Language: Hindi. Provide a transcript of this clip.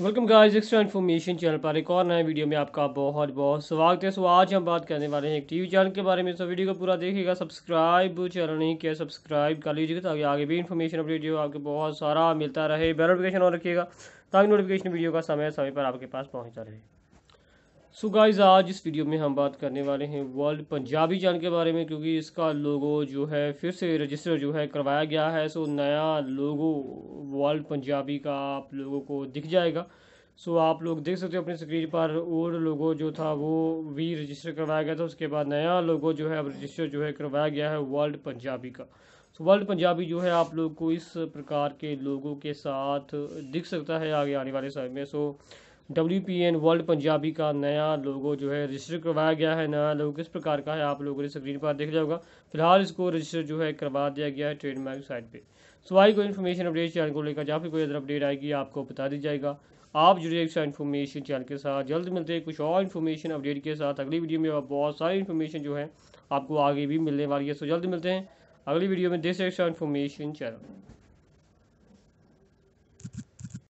welcome guys extra information channel पर एक और नए वीडियो में आपका बहुत बहुत स्वागत है सो आज हम बात करने वाले हैं एक टीवी चैनल के बारे में सो वीडियो को पूरा देखिएगा सब्सक्राइब चैनल नहीं किया सब्सक्राइब कर लीजिएगा ताकि आगे भी इन्फॉर्मेशन अपडेट जो आपको बहुत सारा मिलता रहे बेल नोटिफिकेशन और रखिएगा ताकि नोटिफिकेशन वीडियो का समय समय पर आपके पास पहुँचता रहे सो so गाइज आज इस वीडियो में हम बात करने वाले हैं वर्ल्ड पंजाबी जान के बारे में क्योंकि इसका लोगो जो है फिर से रजिस्टर जो है करवाया गया है सो so नया लोगो वर्ल्ड पंजाबी का आप लोगों को दिख जाएगा सो so आप लोग देख सकते हो अपनी स्क्रीन पर ओल्ड लोगो जो था वो भी रजिस्टर करवाया गया था उसके बाद नया लोगो जो है अब रजिस्टर जो है करवाया गया है वर्ल्ड पंजाबी का सो so, वर्ल्ड पंजाबी जो है आप लोग को इस प्रकार के लोगों के साथ दिख सकता है आगे आने वाले समय में so so, W P N world Punjabi का नया लोगो जो है रजिस्टर करवाया गया है नया लोगो किस प्रकार का है आप लोगों ने स्क्रीन पर देख लिया फिलहाल इसको रजिस्टर जो है करवा दिया गया है ट्रेडमार्क साइट पर सो आई कोई इन्फॉर्मेशन अपडेट चैनल को लेकर जहाँ फिर कोई अदर अपडेट आएगी आपको बता दी जाएगा आप जुड़े एक्स्ट्रा इन्फॉर्मेशन चैनल के साथ जल्द मिलते हैं कुछ और इन्फॉर्मेशन अपडेट के साथ अगली वीडियो में बहुत सारी इन्फॉर्मेशन जो है आपको आगे भी मिलने वाली है सो जल्द मिलते हैं अगली वीडियो में देश एक्स्ट्रा इन्फॉर्मेशन चैनल